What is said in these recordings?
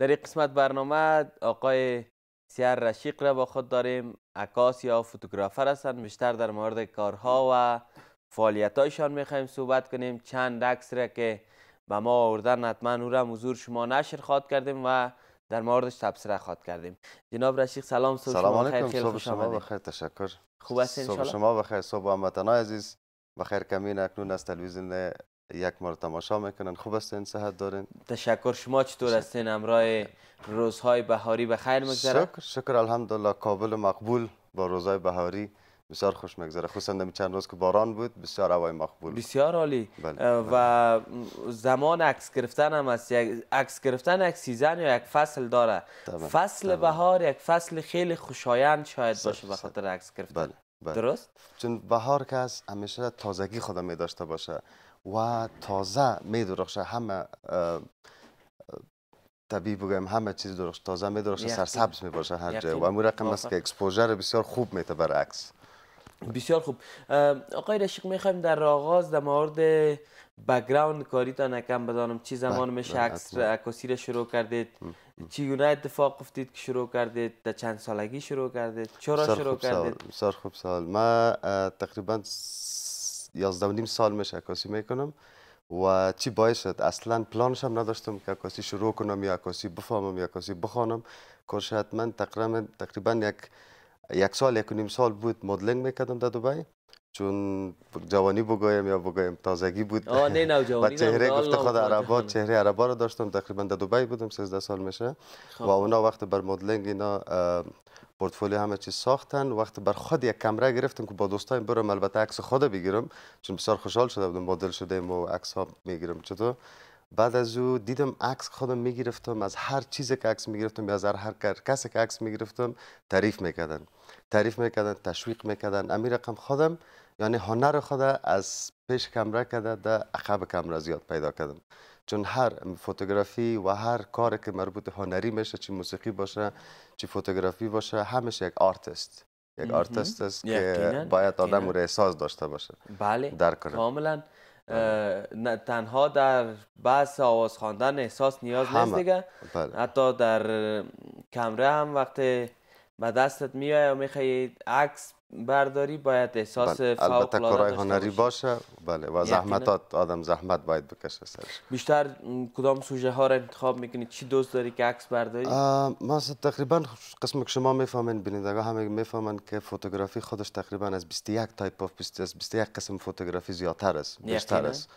در این قسمت برنامه آقای سیار رشیق را با خود داریم عکاس یا فوتوگرافر هستند بیشتر در مورد کارها و فعالیتایشان می‌خوایم صحبت کنیم چند عکس را که به ما آوردن حتما او را حضور شما نشر خواد کردیم و در موردش تبصره خواد کردیم جناب رشیق سلام صبح سلام شما صبح شما بخیر تشکر خوب هستین شما بخیر صبح هموطنان عزیز بخیر کمین اکنون از تلویزیون یک ما تماشا میکنن خوب هستین صحت دارین تشکر شما چطور هستین امرای روزهای بهاری به خیر مگذره شکر شکر الحمدلله قابل مقبول با روزهای بهاری بسیار خوش میگذره خصوصا در چند روز که باران بود بسیار هوای مقبول بسیار عالی بله، بله. و زمان عکس گرفتن هم است عکس گرفتن یک سیزن یا یک فصل داره فصل بهار یک فصل خیلی خوشایند شاید باشه به خاطر عکس گرفتن بله، درست چون بهار که همیشه تازگی خودم می داشته باشه و تازه می درخشه همه طبیع بگم همه چیز درخش تازه می درخشه سبز می باشه هر جا و امور رقم است که اکسپوژر بسیار خوب تبر عکس بسیار خوب آقای رشیق میخوایم در آغاز در مورد بگراوند تا نکم بدانم چی بله، زمان میشه شکس بله، عکاسی را شروع کردید چی چگونه اتفاق افتید که شروع کردید در چند سالگی شروع کردید چرا شروع کردید بسیار خوب سال ما تقریبا یازده و نیم سال میشه عکاسی میکنم و چی باعث شد اصلا پلانش هم نداشتم که عکاسی شروع کنم یا عکاسی بفهمم یا عکاسی بخوانم کارش من تقریبا تقریبا یک یک سال یک نیم سال بود مدلینگ میکردم در دبی چون جوانی بگویم یا بگویم تازگی بود آه نه جوانی و چهره گفته خود عربا چهره عربا رو داشتم تقریبا در دبی بودم 13 سال میشه خب. و اونا وقت بر مدلینگ اینا پورتفولیو همه چی ساختن وقت بر خود یک کمره گرفتم که با دوستایم برم البته عکس خود بگیرم چون بسیار خوشحال شده بودم مدل شده و عکس ها میگیرم چطور بعد از او دیدم عکس خودم میگرفتم از هر چیزی که عکس میگرفتم یا از هر کسی که عکس میگرفتم تعریف میکردن تعریف میکردن تشویق میکردن امیر رقم خودم یعنی هنر خود از پیش کمره کرده در عقب کمره زیاد پیدا کردم چون هر فوتوگرافی و هر کار که مربوط هنری میشه چی موسیقی باشه چی فوتوگرافی باشه همیشه یک آرتست یک آرتست است که باید آدم رو احساس داشته باشه بله در کاملا آره. تنها در بحث آواز خواندن احساس نیاز نیست دیگه بله. حتی در کمره هم وقتی به دستت میای و میخوای عکس برداری باید احساس بله. فوق البته کارهای هنری باشه بله و زحمتات آدم زحمت باید بکشه سرش بیشتر کدام سوژه ها را انتخاب میکنید چی دوست داری که عکس برداری ما تقریبا قسم که شما میفهمین بینندگان همه میفهمن که فوتوگرافی خودش تقریبا از 21 تایپ اف 21 قسم فوتوگرافی زیادتر است بیشتر است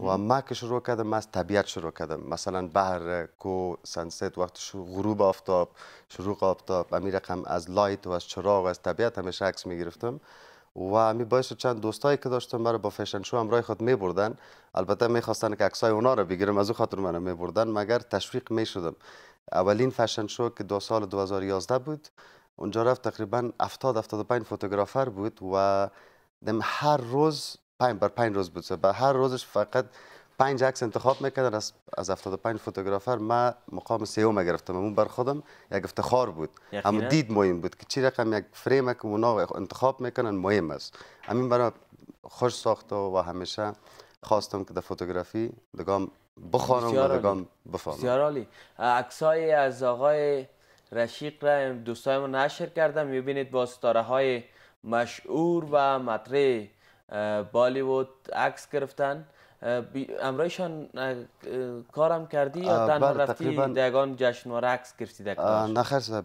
و ما که شروع کردم از طبیعت شروع کردم مثلا بحر کو سنست وقت غروب آفتاب شروع آفتاب امی رقم از لایت و از چراغ و از طبیعت همیشه عکس می گرفتم و می باعث چند دوستایی که داشتم برای با فشن شو همراه خود می بردن البته می خواستن که عکسای اونا رو بگیرم از او خاطر من می بردن مگر تشویق می شدم اولین فشن شو که دو سال 2011 بود اونجا رفت تقریبا 70 75 فوتوگرافر بود و دم هر روز پنج بر پنج روز بود و هر روزش فقط پنج عکس انتخاب میکردن از از پنج فوتوگرافر ما مقام سیوم گرفتم اون بر خودم یک افتخار بود همون دید مهم بود که چی رقم یک فریم که اونا انتخاب میکنن مهم است همین برای خوش ساخت و همیشه خواستم که در فوتوگرافی دگام بخوانم و دگام بفهمم بسیار عالی از آقای رشیق را دوستایمون نشر کردم میبینید با ستاره های مشهور و مطرح بالیوود عکس گرفتن امرایشان کارم کردی یا تنها بله، رفتی دگان جشنواره عکس گرفتی دکتر؟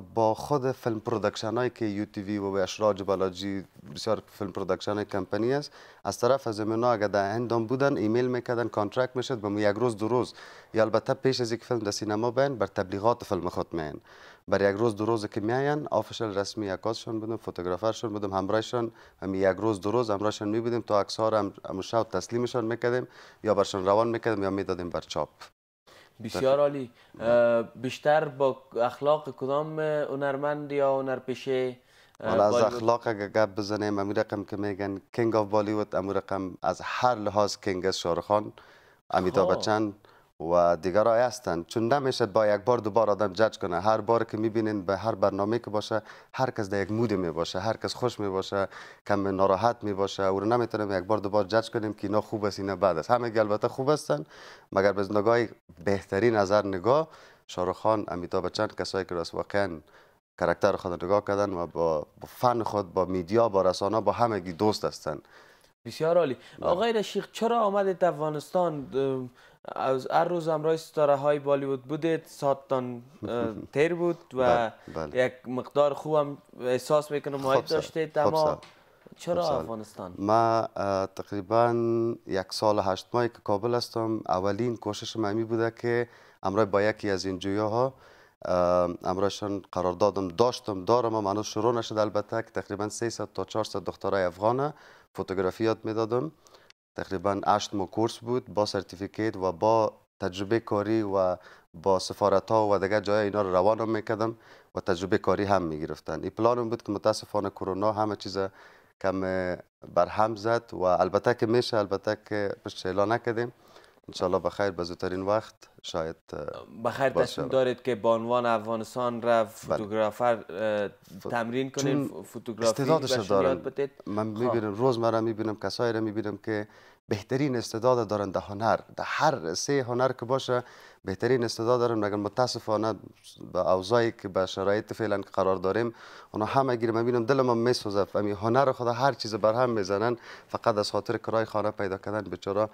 با خود فیلم پرودکشن هایی که یو تی وی و اشراج بلاجی بسیار فیلم پرودکشن های کمپنی است از طرف از اگر در بودن ایمیل میکردن کانترکت میشد به یک روز دو روز یا البته پیش از یک فیلم در سینما بین بر تبلیغات فیلم خود میان بر یک روز دو روز که میاین آفیشل رسمی عکاسشون بودم فوتوگرافرشون بودم همراهشون هم یک روز دو روز همراهشون بودیم تا عکس هم رو هم تسلیمشان میکردیم یا برشون روان میکردیم یا میدادیم بر چاپ بسیار عالی بیشتر با اخلاق کدام هنرمند یا هنرپیشه حالا از اخلاق اگر گپ بزنیم امیر رقم که میگن کنگ آف بالیوود امیر رقم از هر لحاظ کینگ است شارخان امیتا خب. و دیگرای هستن چون نمیشه با یک بار دوبار آدم جج کنه هر بار که میبینین به هر برنامه که باشه هر کس در یک می میباشه هر کس خوش میباشه کم ناراحت میباشه او رو نمیتونیم یک بار دوبار جج کنیم که اینا خوب است اینا بد است همه البته خوب هستن مگر به نگاه بهترین نظر نگاه شاروخان امیتا چند کسایی که راست واقعا کرکتر خود نگاه کردن و با فن خود با میدیا با رسانه با همگی دوست هستن بسیار عالی بله. آقای رشیق چرا آمدید افغانستان از هر روز همراه ستاره های بالیوود بودید ساتتان تیر بود و بله، بله. یک مقدار خوبم احساس میکنم مایت خب داشتید خب اما چرا خب افغانستان؟ ما تقریبا یک سال هشت ماهی که کابل هستم اولین کوشش این بوده که امرای با یکی از این جویاها قرار دادم، داشتم دارم اما منو شروع نشد البته که تقریبا 300 تا 400 دخترای افغانه فوتوگرافی میدادم تقریبا هشت ماه کورس بود با سرتیفیکیت و با تجربه کاری و با سفارت ها و دیگه جای اینا رو روانم میکردم و تجربه کاری هم میگرفتن این پلانم بود که متاسفانه کرونا همه چیز کم برهم زد و البته که میشه البته که پشت اعلان نکردیم انشالله بخیر خیر به زودترین وقت شاید بخیر خیر تصمیم دارید که بانوان عنوان افغانستان را بله. فوتوگرافر تمرین کنین فوتوگرافی استعدادش دارن من خب. میبینم روز مرا میبینم کسایی را میبینم که بهترین استعداد دارن در هنر در هر سه هنر که باشه بهترین استعداد دارم مگر متاسفانه به اوضاعی که به شرایط فعلا قرار داریم اونا همه گیر میبینم دلم می میسوزه هنر خدا هر چیز بر هم میزنن فقط از خاطر کرای خانه پیدا کردن چرا؟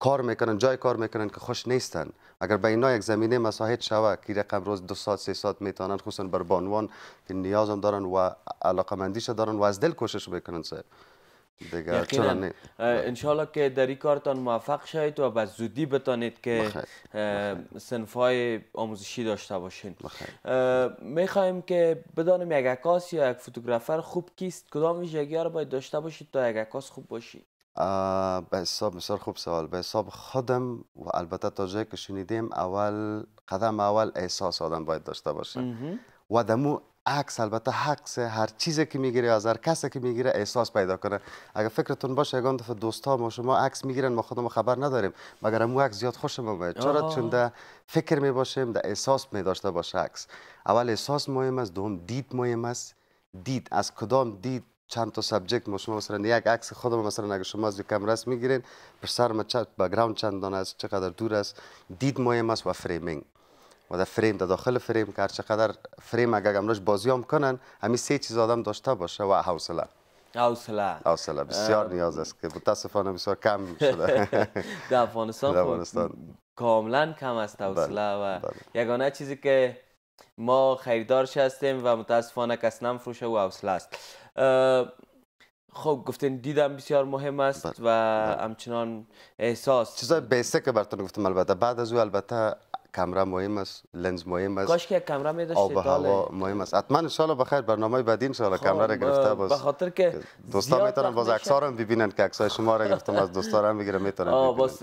کار میکنن جای کار میکنن که خوش نیستن اگر به اینا یک زمینه مساحت شوه که رقم روز دو ساعت سه ساعت میتونن خصوصا بر بانوان که نیازم دارن و علاقه مندیش دارن و از دل کوشش بکنن سه دیگه چرا نه که در این کارتان موفق شید و به زودی بتانید که های آموزشی داشته باشین میخوایم که بدانیم یک عکاس یا یک فوتوگرافر خوب کیست کدام ویژگی باید داشته باشید تا یک عکاس خوب باشید به حساب بسیار خوب سوال به حساب خودم و البته تا جایی که شنیدیم اول قدم اول احساس آدم باید داشته باشه و دمو عکس البته حکس هر چیزی که میگیره از هر کسی که میگیره احساس پیدا کنه اگر فکرتون باشه یگان دفعه دوستا ما شما عکس میگیرن ما خودمون خبر نداریم مگر مو عکس زیاد خوشم میاد چرا چون ده فکر می باشیم ده احساس می داشته باشه عکس اول احساس مهم است دوم دید مهم است دید از کدام دید چند تا سبجکت ما شما مثلا یک عکس خودم مثلا اگر شما از کمرس میگیرین سر ما چند چند دانه است چقدر دور است دید مایم است و فریمینگ و در فریم در دا داخل فریم که چقدر فریم اگر امروش بازی هم کنن همی سه چیز آدم داشته باشه و حوصله حوصله حوصله بسیار نیاز است که متاسفانه بسیار کم شده در خب افغانستان کاملا کم است بله، حوصله و بله. یگانه چیزی که ما خریدارش هستیم و متاسفانه کس نم فروشه و حوصله است خب گفتین دیدم بسیار مهم است بله. و بله. همچنان احساس چیزای بیسک براتون گفتم البته بعد از او البته کمره مهم است لنز مهم است کاش که کمره می داشتید آب هوا مهم است حتما انشاءالله بخیر برنامه بعد انشاءالله سال خب، کمره را گرفته باز بخاطر خاطر که دوستا میتونن باز عکس هم ببینن که عکس شما را گرفتم از دوستان را میگیرم میتونن آه باز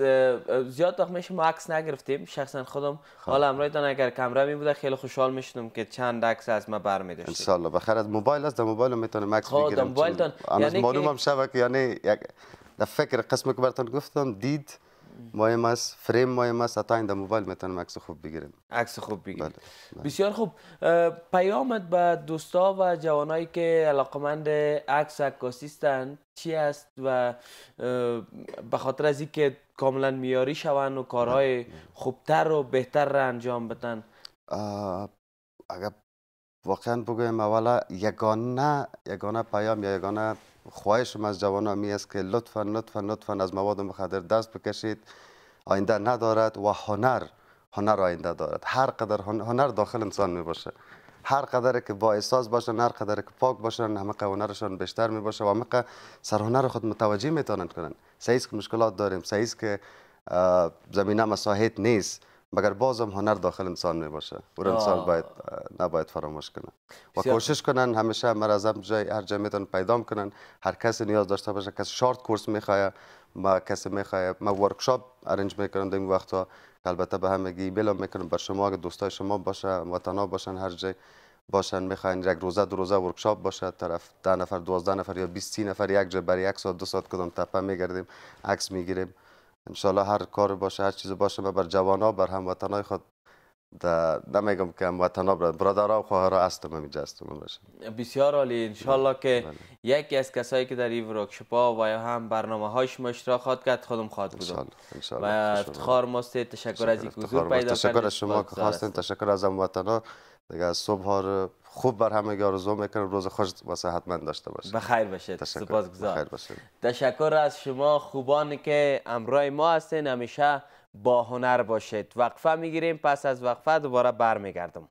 زیاد وقت میشه ما عکس نگرفتیم شخصا خودم خب. حالا دان اگر کمره می بوده خیلی خوشحال میشدم که چند عکس از ما بر می داشتید انشاءالله بخیر از موبایل است در موبایل میتونم عکس خب، بگیرم موبایلتان یعنی معلومم شبکه یعنی یک فکر قسم که گفتم دید مهم است فریم مهم است حتی در موبایل میتونیم عکس خوب بگیریم عکس خوب بله، بله. بسیار خوب پیامت به دوستا و جوانایی که علاقمند عکس عکاسی چی است و به خاطر از اینکه کاملا میاری شوند و کارهای بله، خوبتر و بهتر را انجام بدن اگر واقعا بگویم اولا یگانه یگانه پیام یا یگانه خواهشم از جوانان می است که لطفا لطفا لطفا از مواد مخدر دست بکشید آینده ندارد و هنر هنر آینده دارد هر قدر هنر داخل انسان می باشه هر قدر که با احساس باشن هر قدر که پاک باشن همه هنرشان بیشتر می باشه و همه سر هنر خود متوجه می کنن سعیز که مشکلات داریم سعیز که زمینه مساحت نیست مگر بازم هنر داخل انسان می باشه و انسان باید نباید فراموش کنه و کوشش کنن همیشه مرزم جای هر جا پیدا کنن هر کسی نیاز داشته باشه کس شارت کورس میخواه ما کسی میخواه ما ورکشاپ ارنج میکنن در این وقتا البته به همگی بلا می کنم بر شما که دوستای شما باشه وطنا باشن هر جای باشن میخواین یک روزه دو روزه ورکشاپ باشه طرف ده نفر دوازده نفر یا 20 نفر یک جا برای یک ساعت دو ساعت کدام تپه میگردیم عکس میگیریم انشالله هر کار باشه هر چیز باشه و بر ها بر هموطنای خود نمیگم که برادر ها و ها هستم همینجا هستم بسیار عالی انشالله که بله. یکی از کسایی که در این ها و یا هم برنامه های شما خواد خواهد کرد خودم خواهد بودم و افتخار ماست تشکر از این حضور پیدا تشکر از شما که خواستین تشکر از ها دیگه از صبح ها خوب بر همه آرزو میکنم روز خوش و حتما داشته باشه بخیر باشید سپاسگزار بخیر تشکر از شما خوبانی که امرای ما هستین همیشه با هنر باشید وقفه میگیریم پس از وقفه دوباره برمیگردم